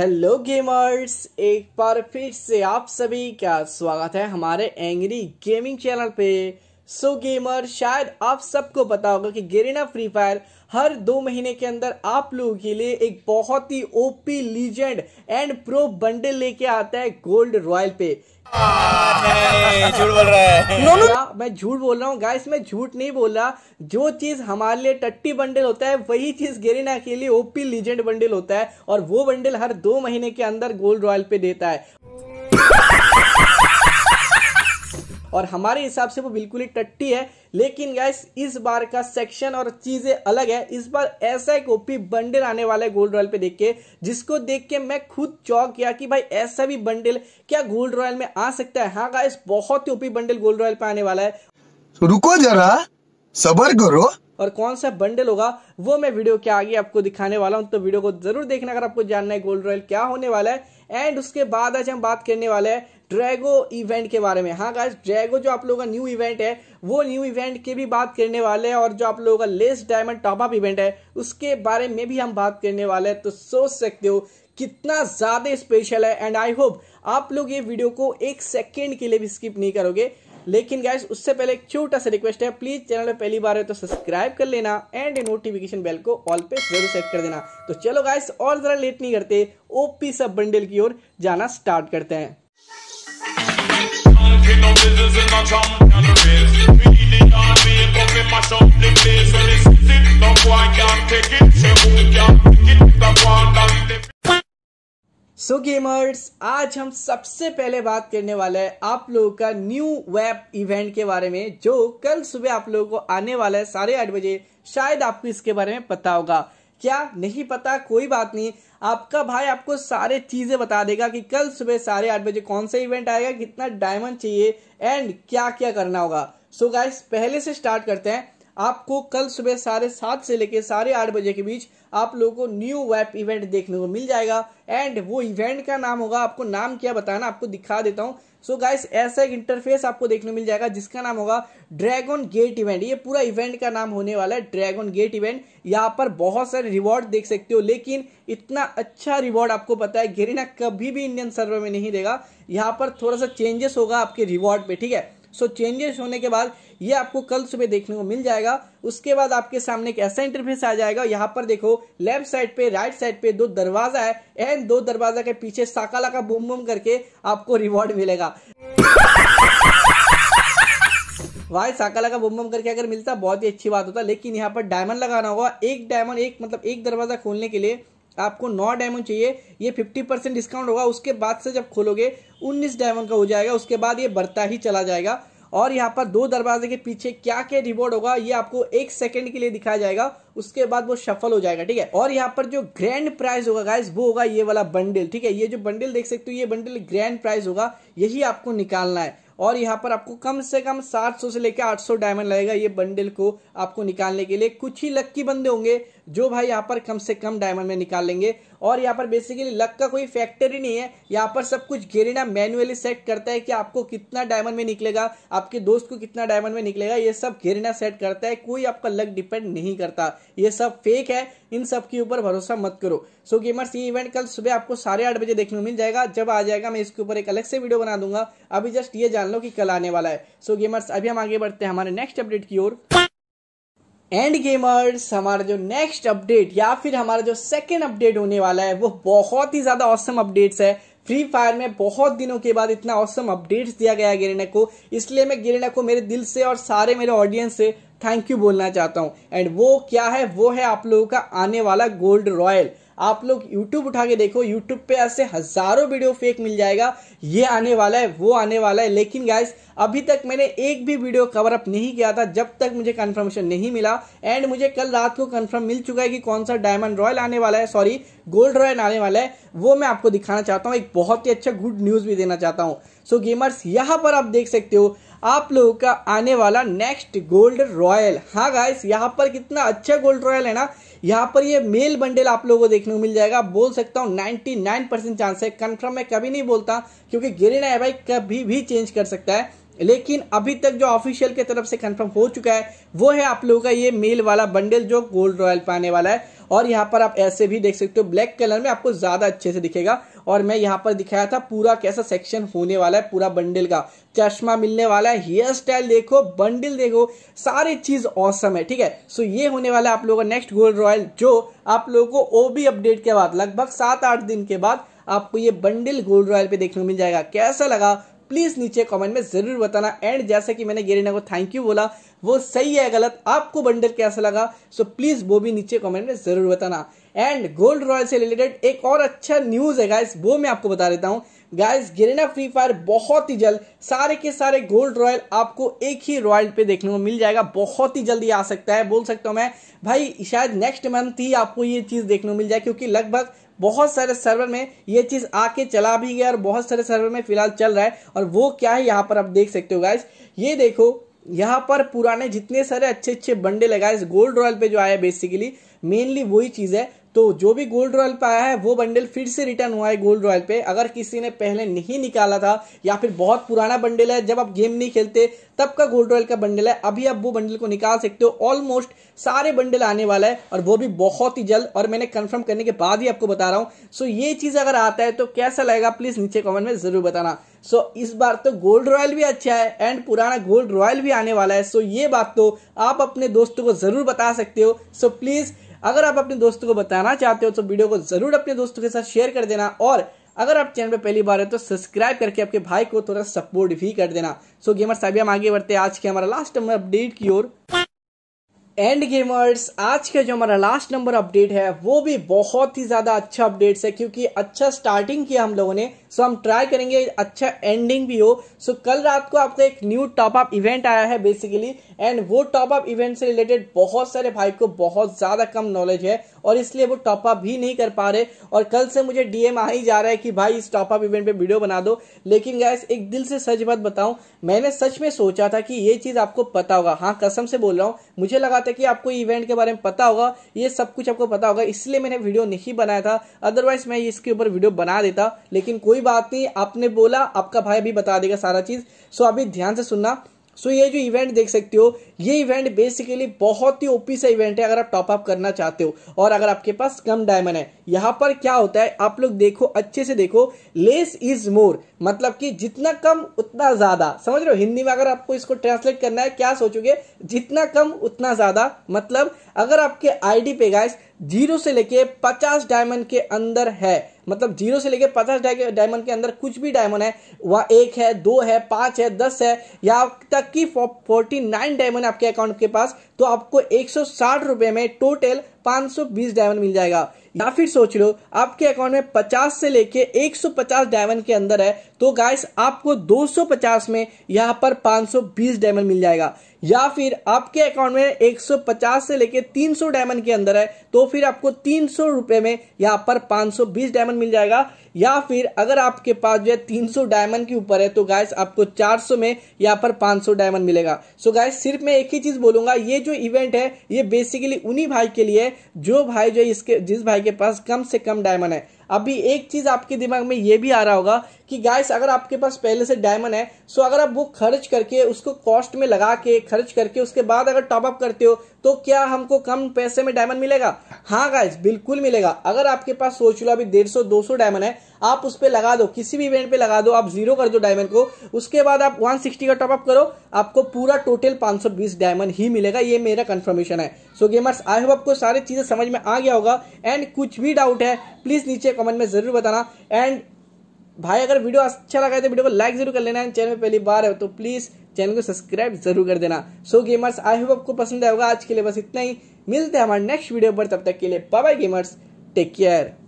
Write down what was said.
hello gamers एक बार फिर से आप सभी का स्वागत है हमारे एंग्री गेमिंग चैनल पे सो so, गेमर शायद आप सबको पता होगा कि गेरेना फ्री फायर हर दो महीने के अंदर आप लोगों के लिए एक बहुत ही OP legend and pro bundle लेके आता है गोल्ड रॉयल पे झूठ बोल रहा है नो नो मैं झूठ बोल रहा हूँ गाइस मैं झूठ नहीं बोल रहा जो चीज हमारे लिए टट्टी बंडल होता है वही चीज गेरेना के लिए ओपी लीजेंड बंडल होता है और वो बंडल हर दो महीने के अंदर गोल्ड रॉयल पे देता है और हमारे हिसाब से वो बिल्कुल ही टट्टी है लेकिन गैस इस बार का सेक्शन और चीज़ें अलग है इस बार ऐसा एक ओपी बंडल आने वाला है गोल्ड रॉयल पे देख के जिसको देख के मैं खुद चौक गया कि भाई ऐसा भी बंडल क्या गोल्ड रॉयल में आ सकता है हाँ गैस बहुत ही ओपी बंडल गोल्ड रॉयल पे आने वाला है तो रुको जरा सबर करो और कौन सा बंडल होगा वो मैं वीडियो के आगे आपको दिखाने वाला हूँ तो वीडियो को जरूर देखना अगर आपको जानना है गोल्ड रॉयल क्या होने वाला है एंड उसके बाद आज हम बात करने वाले हैं ड्रैगो इवेंट के बारे में हाँ गाइस ड्रैगो जो आप लोगों का न्यू इवेंट है वो न्यू इवेंट की भी बात करने वाले हैं और जो आप लोगों का लेस डायमंड टॉप अप इवेंट है उसके बारे में भी हम बात करने वाले हैं तो सोच सकते हो कितना ज़्यादा स्पेशल है एंड आई होप आप लोग ये वीडियो को एक सेकेंड के लिए भी स्किप नहीं करोगे लेकिन गैस उससे पहले एक छोटा सा रिक्वेस्ट है प्लीज चैनल में पहली बार है तो सब्सक्राइब कर लेना एंड नोटिफिकेशन बेल को ऑल पे जरूर सेट कर देना तो चलो गैस और जरा लेट नहीं करते ओपी सब बंडल की ओर जाना स्टार्ट करते हैं Don't go and take it, say who can't take it, the one that so so gamers आज हम सबसे पहले बात करने वाले हैं आप लोगों का न्यू वेब इवेंट के बारे में जो कल सुबह आप लोगों को आने वाला है साढ़े आठ बजे शायद आपको इसके बारे में पता होगा क्या नहीं पता कोई बात नहीं आपका भाई आपको सारे चीज़ें बता देगा कि कल सुबह साढ़े आठ बजे कौन सा इवेंट आएगा कितना डायमंड चाहिए एंड क्या क्या करना होगा सो so गाइस पहले से स्टार्ट करते हैं आपको कल सुबह साढ़े सात से लेकर साढ़े आठ बजे के बीच आप लोगों को न्यू वेब इवेंट देखने को मिल जाएगा एंड वो इवेंट का नाम होगा आपको नाम क्या बताना आपको दिखा देता हूँ सो गाइस ऐसा एक इंटरफेस आपको देखने मिल जाएगा जिसका नाम होगा ड्रैगन गेट इवेंट ये पूरा इवेंट का नाम होने वाला है ड्रैगन गेट इवेंट यहाँ पर बहुत सारे रिवॉर्ड देख सकते हो लेकिन इतना अच्छा रिवॉर्ड आपको पता है गेरिना कभी भी इंडियन सर्वर में नहीं देगा यहाँ पर थोड़ा सा चेंजेस होगा आपके रिवॉर्ड पर ठीक है सो चेंजेस होने के बाद ये आपको कल सुबह देखने को मिल जाएगा उसके बाद आपके सामने एक ऐसा इंटरफेस आ जाएगा यहाँ पर देखो लेफ्ट साइड पे राइट साइड पे दो दरवाजा है एंड दो दरवाजा के पीछे साकाला का बुम बुम करके आपको रिवॉर्ड मिलेगा भाई साकाला का बुम बम करके अगर मिलता बहुत ही अच्छी बात होता लेकिन यहाँ पर डायमंड लगाना होगा एक डायमंड एक मतलब एक दरवाजा खोलने के लिए आपको नौ डायमंड चाहिए ये फिफ्टी परसेंट डिस्काउंट होगा उसके बाद से जब खोलोगे उन्नीस डायमंड का हो जाएगा उसके बाद ये बढ़ता ही चला जाएगा और यहाँ पर दो दरवाजे के पीछे क्या क्या रिवॉर्ड होगा ये आपको एक सेकंड के लिए दिखाया जाएगा उसके बाद वो सफल हो जाएगा ठीक है और यहाँ पर जो ग्रैंड प्राइज होगा गाइस वो होगा ये वाला बंडल ठीक है ये जो बंडल देख सकते हो ये बंडल ग्रैंड प्राइज होगा यही आपको निकालना है और यहाँ पर आपको कम से कम 700 से लेकर 800 डायमंड लगेगा ये बंडल को आपको निकालने के लिए कुछ ही लक्की बंदे होंगे जो भाई यहाँ पर कम से कम डायमंड में निकाल लेंगे और यहाँ पर बेसिकली लक का कोई फैक्टर ही नहीं है यहाँ पर सब कुछ गेरिना मैनुअली सेट करता है कि आपको कितना डायमंड में निकलेगा आपके दोस्त को कितना डायमंड में निकलेगा ये सब गेरिना सेट करता है कोई आपका लक डिपेंड नहीं करता ये सब फेक है इन सब के ऊपर भरोसा मत करो सो so, गेमर्स ये इवेंट कल सुबह आपको साढ़े आठ बजे देखने को मिल जाएगा जब आ जाएगा मैं इसके ऊपर एक अलग से वीडियो बना दूंगा अभी जस्ट ये जान लो कि कल आने वाला है सो so, गेमर्स अभी हम आगे बढ़ते हैं हमारे नेक्स्ट अपडेट की ओर एंड गेमर्स हमारा जो नेक्स्ट अपडेट या फिर हमारा जो सेकेंड अपडेट होने वाला है वो बहुत ही ज़्यादा औसम अपडेट्स है फ्री फायर में बहुत दिनों के बाद इतना औसम अपडेट्स दिया गया गिरिना को इसलिए मैं गिरिना को मेरे दिल से और सारे मेरे ऑडियंस से थैंक यू बोलना चाहता हूँ एंड वो क्या है वो है आप लोगों का आने वाला गोल्ड रॉयल आप लोग यूट्यूब उठा के देखो यूट्यूब पे ऐसे हज़ारों वीडियो फेक मिल जाएगा ये आने वाला है वो आने वाला है लेकिन गाइस अभी तक मैंने एक भी वीडियो कवर अप नहीं किया था जब तक मुझे कन्फर्मेशन नहीं मिला एंड मुझे कल रात को कन्फर्म मिल चुका है कि कौन सा डायमंड रॉयल आने वाला है सॉरी गोल्ड रॉयल आने वाला है वो मैं आपको दिखाना चाहता हूँ एक बहुत ही अच्छा गुड न्यूज़ भी देना चाहता हूँ सो गेमर्स यहाँ पर आप देख सकते हो आप लोगों का आने वाला नेक्स्ट गोल्ड रॉयल हाँ गाइस यहाँ पर कितना अच्छा गोल्ड रॉयल है ना यहाँ पर ये मेल बंडल आप लोगों को देखने को मिल जाएगा बोल सकता हूँ 99 परसेंट चांस है कन्फर्म मैं कभी नहीं बोलता क्योंकि गिरिना है भाई कभी भी चेंज कर सकता है लेकिन अभी तक जो ऑफिशियल के तरफ से कंफर्म हो चुका है वो है आप लोगों का ये मेल वाला बंडल जो गोल्ड रॉयल पाने आने वाला है और यहाँ पर आप ऐसे भी देख सकते हो ब्लैक कलर में आपको ज्यादा अच्छे से दिखेगा और मैं यहाँ पर दिखाया था पूरा कैसा सेक्शन होने वाला है पूरा बंडल का चश्मा मिलने वाला है हेयर स्टाइल देखो बंडल देखो सारी चीज औसम है ठीक है सो ये होने वाला है आप लोगों का नेक्स्ट गोल्ड रॉयल जो आप लोगों को ओबी अपडेट के बाद लगभग सात आठ दिन के बाद आपको ये बंडल गोल्ड रॉयल पे देखने को मिल जाएगा कैसा लगा प्लीज़ नीचे कमेंट में ज़रूर बताना एंड जैसे कि मैंने गेरिना को थैंक यू बोला वो सही है गलत आपको बंडल कैसा लगा सो प्लीज़ वो भी नीचे कमेंट में ज़रूर बताना एंड गोल्ड रॉयल से रिलेटेड एक और अच्छा न्यूज़ है गाइस वो मैं आपको बता देता हूँ गाइस गेरेना फ्री फायर बहुत ही जल्द सारे के सारे गोल्ड रॉयल आपको एक ही रॉयल पे देखने को मिल जाएगा बहुत ही जल्दी आ सकता है बोल सकता हूं मैं भाई शायद नेक्स्ट मंथ ही आपको ये चीज़ देखने को मिल जाए क्योंकि लगभग बहुत सारे सर्वर में ये चीज़ आके चला भी गया और बहुत सारे सर्वर में फिलहाल चल रहा है और वो क्या है यहाँ पर आप देख सकते हो गाइज ये देखो यहाँ पर पुराने जितने सारे अच्छे अच्छे बंडे लगाए गोल्ड रॉयल पे जो आया बेसिकली मेनली वही चीज़ है तो जो भी गोल्ड रॉयल पे आया है वो बंडल फिर से रिटर्न हुआ है गोल्ड रॉयल पे अगर किसी ने पहले नहीं निकाला था या फिर बहुत पुराना बंडल है जब आप गेम नहीं खेलते तब का गोल्ड रॉयल का बंडल है अभी आप वो बंडल को निकाल सकते हो ऑलमोस्ट सारे बंडल आने वाला है और वो भी बहुत ही जल्द और मैंने कंफर्म करने के बाद ही आपको बता रहा हूँ सो ये चीज़ अगर आता है तो कैसा लगेगा प्लीज़ नीचे कॉमेंट में ज़रूर बताना सो so, इस बार तो गोल्ड रॉयल भी अच्छा है एंड पुराना गोल्ड रॉयल भी आने वाला है सो so, ये बात तो आप अपने दोस्तों को ज़रूर बता सकते हो सो so, प्लीज़ अगर आप अपने दोस्तों को बताना चाहते हो तो वीडियो को जरूर अपने दोस्तों के साथ शेयर कर देना और अगर आप चैनल पे पहली बार है तो सब्सक्राइब करके आपके भाई को थोड़ा सपोर्ट भी कर देना सो गेमर साहब हम आगे बढ़ते हैं आज के हमारा लास्ट नंबर अपडेट की ओर एंड गेमर्स आज का जो हमारा लास्ट नंबर अपडेट है वो भी बहुत ही ज्यादा अच्छा अपडेट है क्योंकि अच्छा स्टार्टिंग किया हम लोगों ने सो हम ट्राई करेंगे अच्छा एंडिंग भी हो सो कल रात को आपका एक न्यू टॉप अप इवेंट आया है बेसिकली एंड वो टॉप अप इवेंट से रिलेटेड बहुत सारे भाई को बहुत ज़्यादा कम नॉलेज है और इसलिए वो टॉप अप भी नहीं कर पा रहे और कल से मुझे डीएम आ ही जा रहा है कि भाई इस टॉप अप इवेंट पे वीडियो बना दो लेकिन गैस एक दिल से सच बात बताऊं मैंने सच में सोचा था कि ये चीज़ आपको पता होगा हाँ कसम से बोल रहा हूं मुझे लगा था कि आपको इवेंट के बारे में पता होगा ये सब कुछ आपको पता होगा इसलिए मैंने वीडियो नहीं बनाया था अदरवाइज मैं इसके ऊपर वीडियो बना देता लेकिन कोई कोई बात नहीं आपने बोला आपका भाई अभी बता देगा सारा चीज़ सो अभी ध्यान से सुनना सो so, ये जो इवेंट देख सकते हो ये इवेंट बेसिकली बहुत ही ओपी सा इवेंट है अगर आप टॉप अप करना चाहते हो और अगर आपके पास कम डायमंड है यहां पर क्या होता है आप लोग देखो अच्छे से देखो लेस इज मोर मतलब कि जितना कम उतना ज्यादा समझ रहे हो हिंदी में अगर आपको इसको ट्रांसलेट करना है क्या सोचोगे जितना कम उतना ज्यादा मतलब अगर आपके आईडी पे गाइस जीरो से लेके पचास डायमंड के अंदर है मतलब जीरो से लेकर पचास डायमंड के अंदर कुछ भी डायमंड है वह एक है दो है पांच है दस है या तक की फोर्टी नाइन डायमंड आपके अकाउंट के पास तो आपको एक सौ साठ रुपए में टोटल पांच सौ बीस डायमंड मिल जाएगा या फिर सोच लो आपके अकाउंट में 50 से लेके 150 डायमंड के अंदर है तो गाइस आपको 250 में यहाँ पर 520 डायमंड मिल जाएगा या फिर आपके अकाउंट में 150 से लेके 300 डायमंड के अंदर है तो फिर आपको तीन सौ में यहाँ पर 520 डायमंड मिल जाएगा या फिर अगर आपके पास जो है तीन सौ डायमंड के ऊपर है तो गाइस आपको चार सौ में यहाँ पर पांच सौ डायमंड मिलेगा सो गाइस सिर्फ मैं एक ही चीज़ बोलूंगा ये जो इवेंट है ये बेसिकली उन्हीं भाई के लिए जो भाई जो इसके जिस भाई के पास कम से कम डायमंड है अभी एक चीज आपके दिमाग में ये भी आ रहा होगा कि गाइस अगर आपके पास पहले से डायमंड है सो अगर आप वो खर्च करके उसको कॉस्ट में लगा के खर्च करके उसके बाद अगर टॉपअप करते हो तो क्या हमको कम पैसे में डायमंड मिलेगा हाँ गाइस बिल्कुल मिलेगा अगर आपके पास सोच लो अभी डेढ़ सौ दो सौ डायमंड है आप उस पर लगा दो किसी भी इवेंट पे लगा दो आप जीरो कर दो डायमंड को उसके बाद आप 160 का टॉपअप करो आपको पूरा टोटल 520 डायमंड ही मिलेगा ये मेरा कंफर्मेशन है सो गेमर्स आई होप आपको सारी चीज़ें समझ में आ गया होगा एंड कुछ भी डाउट है प्लीज़ नीचे कमेंट में ज़रूर बताना एंड भाई अगर वीडियो अच्छा लगा है तो वीडियो को लाइक जरूर कर लेना एंड चैनल पर पहली बार है तो प्लीज़ चैनल को सब्सक्राइब जरूर कर देना सो गेमर्स आई होप आपको पसंद आएगा आज के लिए बस इतना ही मिलते हैं हमारे नेक्स्ट वीडियो पर तब तक के लिए bye bye gamers take care